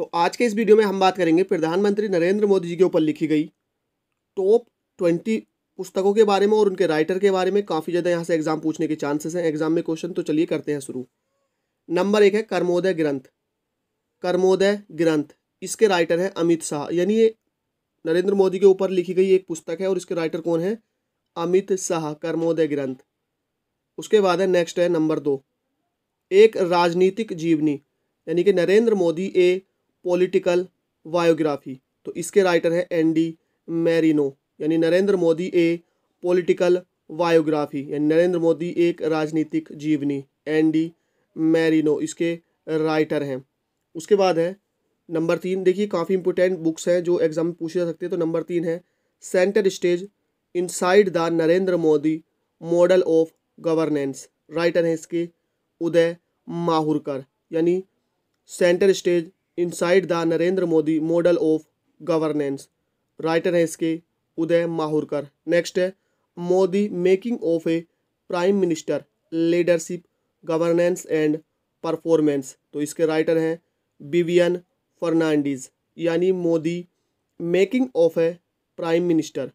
तो आज के इस वीडियो में हम बात करेंगे प्रधानमंत्री नरेंद्र मोदी जी के ऊपर लिखी गई टॉप ट्वेंटी पुस्तकों के बारे में और उनके राइटर के बारे में काफ़ी ज़्यादा यहाँ से एग्ज़ाम पूछने के चांसेस हैं एग्ज़ाम में क्वेश्चन तो चलिए करते हैं शुरू नंबर एक है कर्मोदय ग्रंथ कर्मोदय ग्रंथ इसके राइटर हैं अमित शाह यानी ये नरेंद्र मोदी के ऊपर लिखी गई एक पुस्तक है और इसके राइटर कौन है अमित शाह कर्मोदय ग्रंथ उसके बाद है नेक्स्ट है नंबर दो एक राजनीतिक जीवनी यानी कि Narendra Modi a political biography तो इसके राइटर हैं एन डी मैरिनो यानी Narendra Modi a political biography यानी नरेंद्र मोदी एक राजनीतिक जीवनी एन डी मैरिनो इसके राइटर हैं उसके बाद है नंबर तीन देखिए काफ़ी इंपोर्टेंट बुक्स हैं जो एग्जाम में पूछे जा सकते हैं तो नंबर तीन है centre stage inside the Narendra Modi model of governance writer हैं इसके उदय माहुरकर यानी centre stage inside the Narendra Modi model of governance writer है इसके उदय माहूरकर नेक्स्ट है Modi making of a prime minister leadership governance and performance तो इसके राइटर हैं विवियन फर्नांडिस यानी Modi making of a prime minister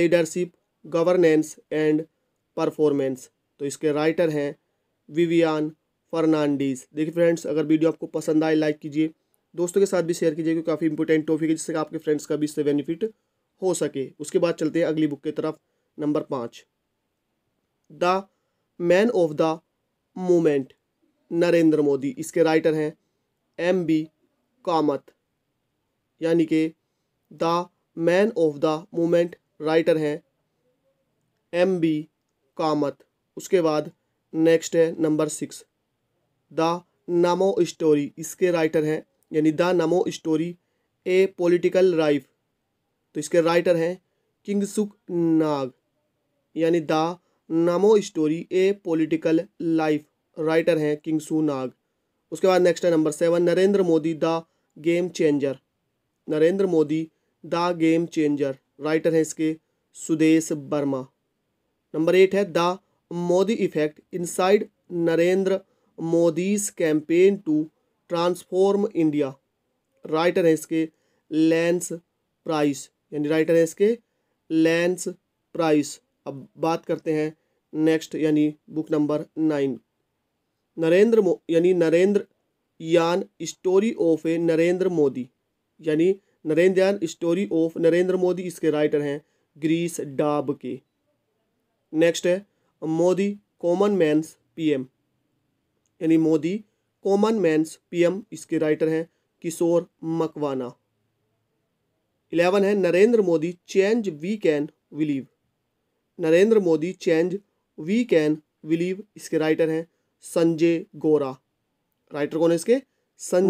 leadership governance and performance तो इसके राइटर हैं विवियान फर्नांडिस देखिए फ्रेंड्स अगर वीडियो आपको पसंद आए लाइक कीजिए दोस्तों के साथ भी शेयर कीजिए क्योंकि काफ़ी इंपॉर्टेंट टॉपिक है जिससे आपके फ्रेंड्स का भी इससे बेनिफिट हो सके उसके बाद चलते हैं अगली बुक की तरफ नंबर पाँच the man of the moment Narendra Modi इसके राइटर हैं एम बी कामत यानी कि the man of the moment writer हैं एम बी कामत उसके बाद नेक्स्ट है number six the NaMo story इसके राइटर हैं यानी the NaMo story a political rife तो इसके राइटर हैं किंगसुक नाग यानी the NaMo story a political life writer हैं किंगसू नाग उसके बाद नेक्स्ट है number seven Narendra Modi the game changer Narendra Modi the game changer writer हैं इसके सुदेश वर्मा नंबर एट है the Modi effect inside Narendra Modi's campaign to transform India writer हैं इसके लैंस प्राइस यानी राइटर हैं इसके लैंस प्राइस अब बात करते हैं नेक्स्ट यानी बुक नंबर नाइन नरेंद्र मो यानी नरेंद्र यान story of a Narendra Modi यानी नरेंद्र यान स्टोरी ऑफ नरेंद्र मोदी इसके राइटर हैं ग्रीस डाब के नेक्स्ट है मोदी कॉमन मैंस एम यानी मोदी कॉमन मैंस पीएम इसके राइटर हैं किशोर मकवाना इलेवन है Narendra Modi change we can believe Narendra Modi change we can believe इसके राइटर हैं संजय गोरा राइटर कौन है इसके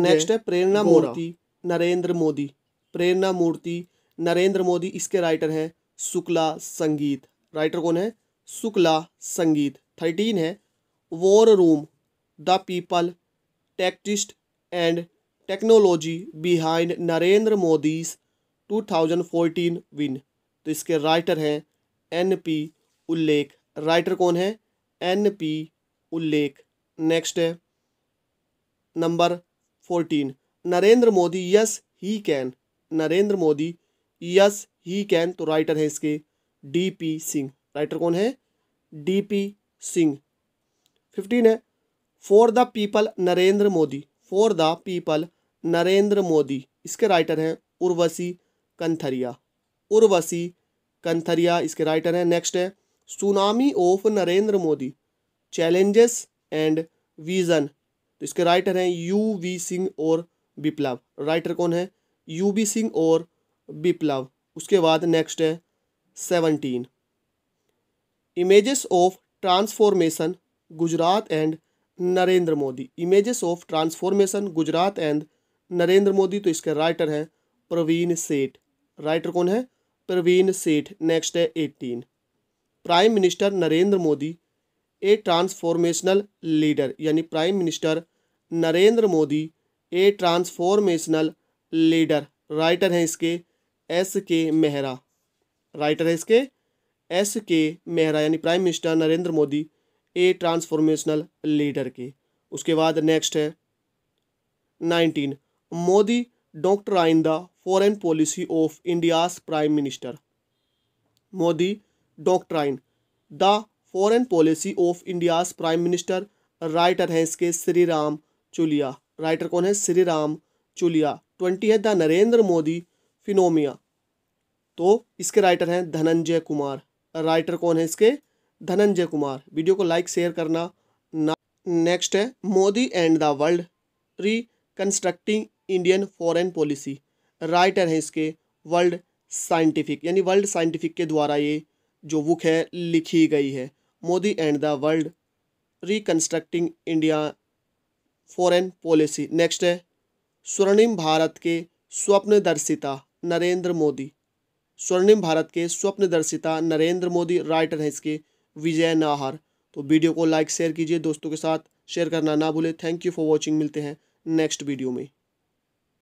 नेक्स्ट है प्रेरणा मूर्ति नरेंद्र मोदी प्रेरणा मूर्ति नरेंद्र मोदी इसके राइटर हैं शुक्ला संगीत राइटर कौन है शुक्ला संगीत थर्टीन है war room the people tactics and technology behind Narendra Modi's 2014 win तो इसके राइटर हैं एन पी उल्लेख राइटर कौन है एन पी उल्लेख नेक्स्ट है number fourteen Narendra Modi yes he can Narendra Modi yes he can तो राइटर है इसके डी पी सिंह राइटर कौन है डी पी सिंह फिफ्टीन है for the people Narendra Modi for the people Narendra Modi इसके राइटर हैं उर्वशी कंथरिया उर्वशी कंथरिया इसके राइटर हैं नेक्स्ट है tsunami of Narendra Modi challenges and vision तो इसके राइटर हैं यू वी सिंह और बिप्लव राइटर कौन है यू बी सिंह और बिप्लव उसके बाद नेक्स्ट है seventeen images of transformation Gujarat and Narendra Modi images of transformation Gujarat and Narendra Modi तो इसके राइटर हैं प्रवीण सेठ राइटर कौन है प्रवीण सेठ नेक्स्ट है eighteen prime minister Narendra Modi a transformational leader यानी prime minister Narendra Modi a transformational leader writer हैं इसके एस के मेहरा राइटर है इसके एस के मेहरा यानी prime minister Narendra Modi a transformational leader की उसके बाद नेक्स्ट है nineteen Modi doctrine the foreign policy of India's prime minister Modi doctrine the foreign policy of India's prime minister writer हैं इसके श्री राम चुलिया राइटर कौन है श्री राम चुलिया ट्वेंटी है द नरेंद्र मोदी फिनोमिया तो इसके राइटर हैं धनंजय कुमार राइटर कौन है इसके धनंजय कुमार वीडियो को लाइक शेयर करना ना नेक्स्ट है Modi and the world reconstructing Indian foreign policy writer हैं इसके वर्ल्ड साइंटिफिक यानी वर्ल्ड साइंटिफिक के द्वारा ये जो बुक है लिखी गई है Modi and the world reconstructing India foreign policy next है स्वर्णिम भारत के स्वप्नदर्शिता नरेंद्र मोदी स्वर्णिम भारत के स्वप्नदर्शिता नरेंद्र मोदी राइटर हैं इसके विजय नाहर तो वीडियो को लाइक शेयर कीजिए दोस्तों के साथ शेयर करना ना भूलें थैंक यू फॉर वॉचिंग मिलते हैं नेक्स्ट वीडियो में